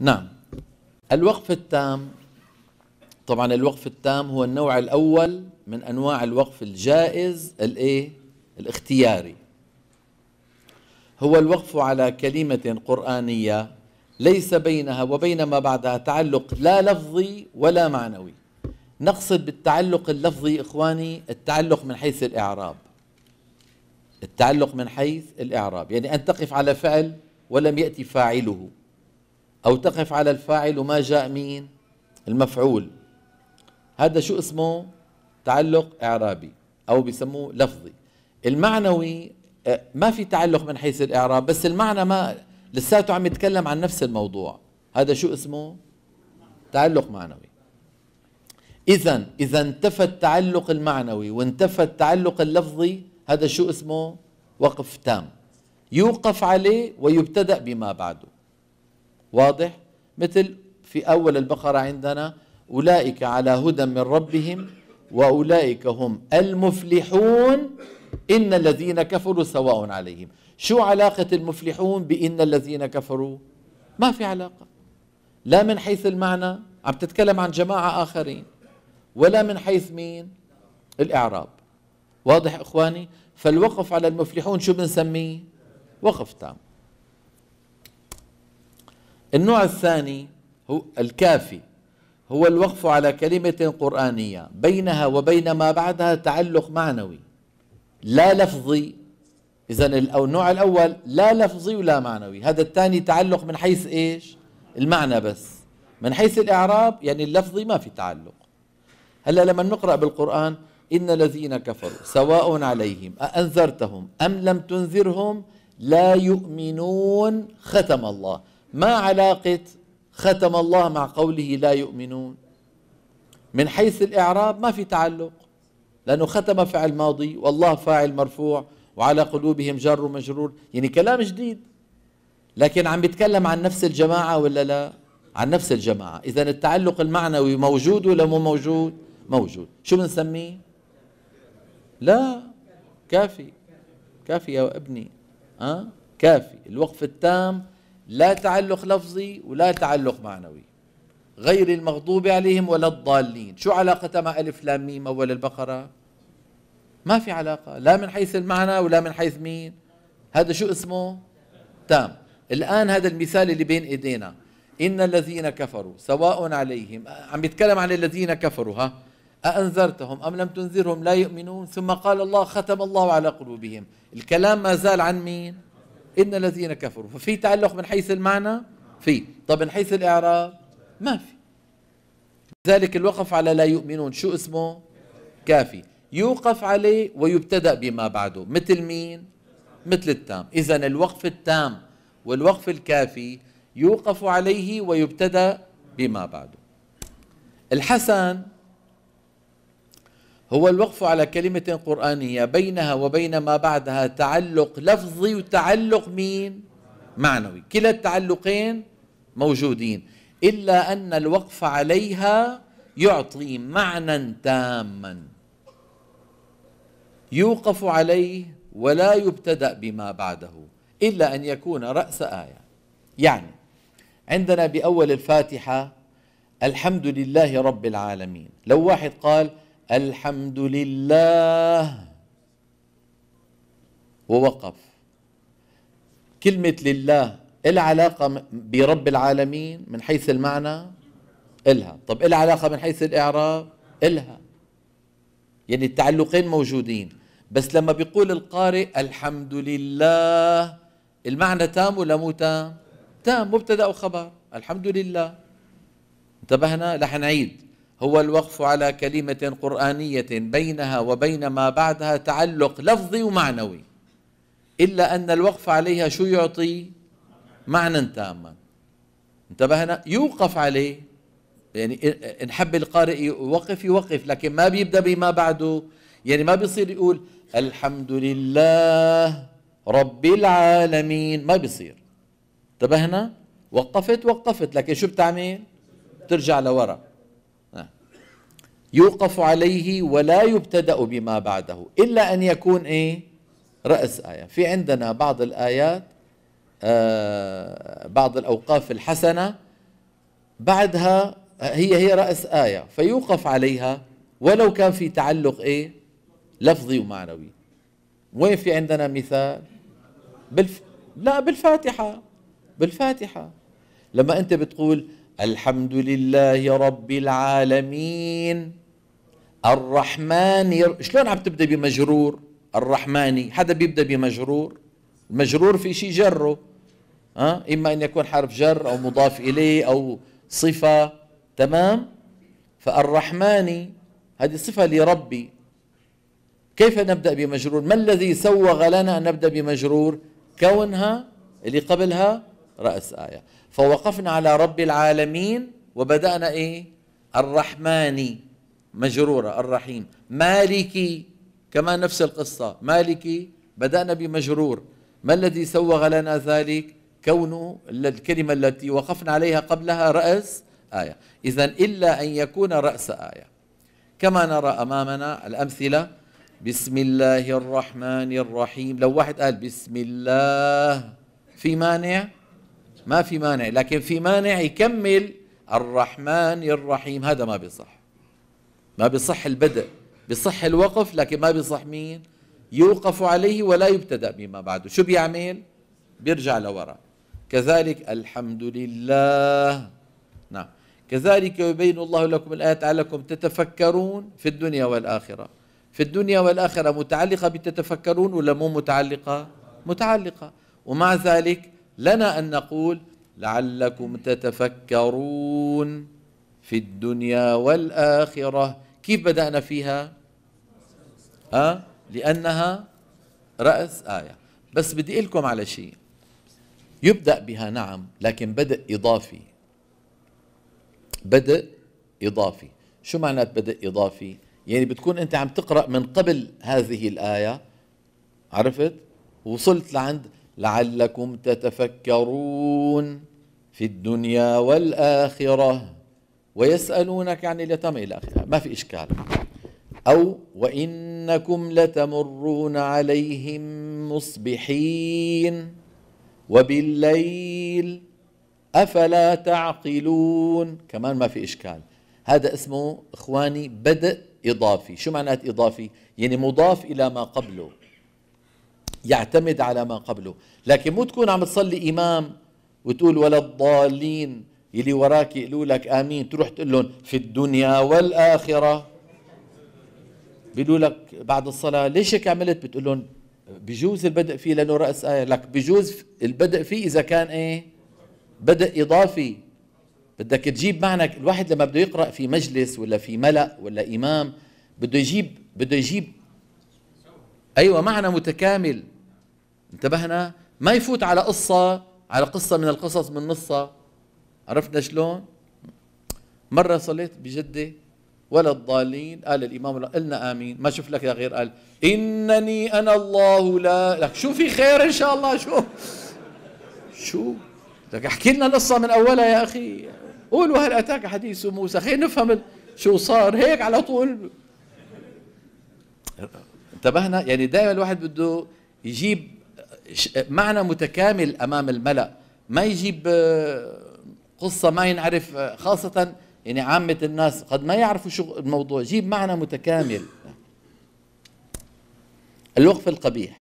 نعم الوقف التام طبعا الوقف التام هو النوع الأول من أنواع الوقف الجائز الإيه؟ الاختياري هو الوقف على كلمة قرآنية ليس بينها وبين ما بعدها تعلق لا لفظي ولا معنوي نقصد بالتعلق اللفظي إخواني التعلق من حيث الإعراب التعلق من حيث الإعراب يعني أن تقف على فعل ولم يأتي فاعله أو تقف على الفاعل وما جاء مين المفعول هذا شو اسمه تعلق إعرابي أو بسموه لفظي المعنوي آه، ما في تعلق من حيث الإعراب بس المعنى ما لساته عم يتكلم عن نفس الموضوع هذا شو اسمه تعلق معنوي إذا إذا انتفى التعلق المعنوي وانتفى التعلق اللفظي هذا شو اسمه وقف تام يوقف عليه ويبتدأ بما بعده واضح مثل في أول البقرة عندنا أولئك على هدى من ربهم وأولئك هم المفلحون إن الذين كفروا سواء عليهم شو علاقة المفلحون بإن الذين كفروا ما في علاقة لا من حيث المعنى عم تتكلم عن جماعة آخرين ولا من حيث مين الإعراب واضح إخواني فالوقف على المفلحون شو بنسميه وقف تام النوع الثاني هو الكافي هو الوقف على كلمة قرآنية بينها وبين ما بعدها تعلق معنوي لا لفظي إذا النوع الأول لا لفظي ولا معنوي هذا الثاني تعلق من حيث إيش المعنى بس من حيث الإعراب يعني اللفظي ما في تعلق هلا لما نقرأ بالقرآن إن الذين كفروا سواء عليهم أأنذرتهم أم لم تنذرهم لا يؤمنون ختم الله ما علاقة ختم الله مع قوله لا يؤمنون من حيث الإعراب ما في تعلق لأنه ختم فعل ماضي والله فاعل مرفوع وعلى قلوبهم جر ومجرور يعني كلام جديد لكن عم بيتكلم عن نفس الجماعة ولا لا عن نفس الجماعة إذا التعلق المعنوي موجود ولا مو موجود موجود شو بنسميه لا كافي كافي يا ابني أه؟ كافي الوقف التام لا تعلق لفظي ولا تعلق معنوي غير المغضوب عليهم ولا الضالين شو علاقتها مع ألف لام ميم أول البقرة ما في علاقة لا من حيث المعنى ولا من حيث مين هذا شو اسمه تام الآن هذا المثال اللي بين إيدينا إن الذين كفروا سواء عليهم عم بيتكلم عن الذين كفروا ها أأنذرتهم أم لم تنذرهم لا يؤمنون ثم قال الله ختم الله على قلوبهم الكلام ما زال عن مين إن الذين كفروا ففي تعلق من حيث المعنى في طب من حيث الإعراب ما في ذلك الوقف على لا يؤمنون شو اسمه كافي يوقف عليه ويبتدأ بما بعده مثل مين مثل التام إذا الوقف التام والوقف الكافي يوقف عليه ويبتدأ بما بعده الحسن هو الوقف على كلمة قرآنية بينها وبين ما بعدها تعلق لفظي وتعلق مين؟ معنوي كلا التعلقين موجودين إلا أن الوقف عليها يعطي معنى تاما يوقف عليه ولا يبتدأ بما بعده إلا أن يكون رأس آية يعني عندنا بأول الفاتحة الحمد لله رب العالمين لو واحد قال الحمد لله ووقف كلمة لله إلها علاقة برب العالمين من حيث المعنى إلها طب إلها علاقة من حيث الإعراب إلها يعني التعلقين موجودين بس لما بيقول القارئ الحمد لله المعنى تام ولا مو تام تام مبتدا وخبر الحمد لله انتبهنا رح نعيد هو الوقف على كلمة قرآنية بينها وبين ما بعدها تعلق لفظي ومعنوي إلا أن الوقف عليها شو يعطي معنى تاما انتبهنا يوقف عليه يعني إن حب القارئ يوقف يوقف لكن ما بيبدأ بما بعده يعني ما بيصير يقول الحمد لله رب العالمين ما بيصير انتبهنا وقفت وقفت لكن شو بتعمل ترجع لورا يوقف عليه ولا يبتدأ بما بعده إلا أن يكون إيه رأس آية في عندنا بعض الآيات آه بعض الأوقاف الحسنة بعدها هي هي رأس آية فيوقف عليها ولو كان في تعلق إيه لفظي ومعنوي وين في عندنا مثال بالف... لا بالفاتحة بالفاتحة لما أنت بتقول الحمد لله رب العالمين الرحمن شلون عم تبدا بمجرور الرحماني حدا بيبدا بمجرور المجرور في شيء جره ها اما ان يكون حرف جر او مضاف اليه او صفه تمام فالرحماني هذه صفه لربي كيف نبدا بمجرور ما الذي سوغ لنا ان نبدا بمجرور كونها اللي قبلها راس ايه فوقفنا على رب العالمين وبدانا ايه الرحماني مجرورة الرحيم مالكي كما نفس القصة مالكي بدأنا بمجرور ما الذي سوغ لنا ذلك كون الكلمة التي وقفنا عليها قبلها رأس آية إذا إلا أن يكون رأس آية كما نرى أمامنا الأمثلة بسم الله الرحمن الرحيم لو واحد قال بسم الله في مانع ما في مانع لكن في مانع يكمل الرحمن الرحيم هذا ما بيصح ما بصح البدء بصح الوقف لكن ما بصح مين يوقف عليه ولا يبتدأ بما بعده شو بيعمل بيرجع لورا كذلك الحمد لله نعم كذلك يبين الله لكم الآيات لعلكم تتفكرون في الدنيا والآخرة في الدنيا والآخرة متعلقة بتتفكرون ولا مو متعلقة متعلقة ومع ذلك لنا أن نقول لعلكم تتفكرون في الدنيا والآخرة كيف بدأنا فيها أه؟ لأنها رأس آية بس بدي أقول لكم على شيء يبدأ بها نعم لكن بدء إضافي بدء إضافي شو معنى بدء إضافي يعني بتكون أنت عم تقرأ من قبل هذه الآية عرفت وصلت لعند لعلكم تتفكرون في الدنيا والآخرة ويسألونك عن اليتامى إلى آخره ما في إشكال أو وإنكم لتمرون عليهم مصبحين وبالليل أفلا تعقلون كمان ما في إشكال هذا اسمه إخواني بدء إضافي شو معنات إضافي؟ يعني مضاف إلى ما قبله يعتمد على ما قبله لكن مو تكون عم تصلي إمام وتقول ولا الضالين يلي وراك يقولوا لك امين تروح تقول لهم في الدنيا والاخره بيقولوا لك بعد الصلاه ليش هيك عملت بتقول لهم بجوز البدء فيه لانه راس ايه لك بجوز البدء فيه اذا كان ايه بدء اضافي بدك تجيب معنى الواحد لما بده يقرا في مجلس ولا في ملا ولا امام بده يجيب بده يجيب ايوه معنى متكامل انتبهنا ما يفوت على قصه على قصه من القصص من نصها عرفنا شلون مرة صليت بجدة ولا الضالين قال الإمام قلنا آمين ما شوف لك يا غير قال إنني أنا الله لا لك شو في خير إن شاء الله شو شو لك احكي لنا القصة من أولها يا أخي قول وهل أتاك حديث موسى خلينا نفهم شو صار هيك على طول انتبهنا يعني دائما الواحد بده يجيب معنى متكامل أمام الملأ ما يجيب آه، قصة ما ينعرف آه، خاصة يعني عامة الناس قد ما يعرفوا شو الموضوع جيب معنى متكامل الوقف القبيح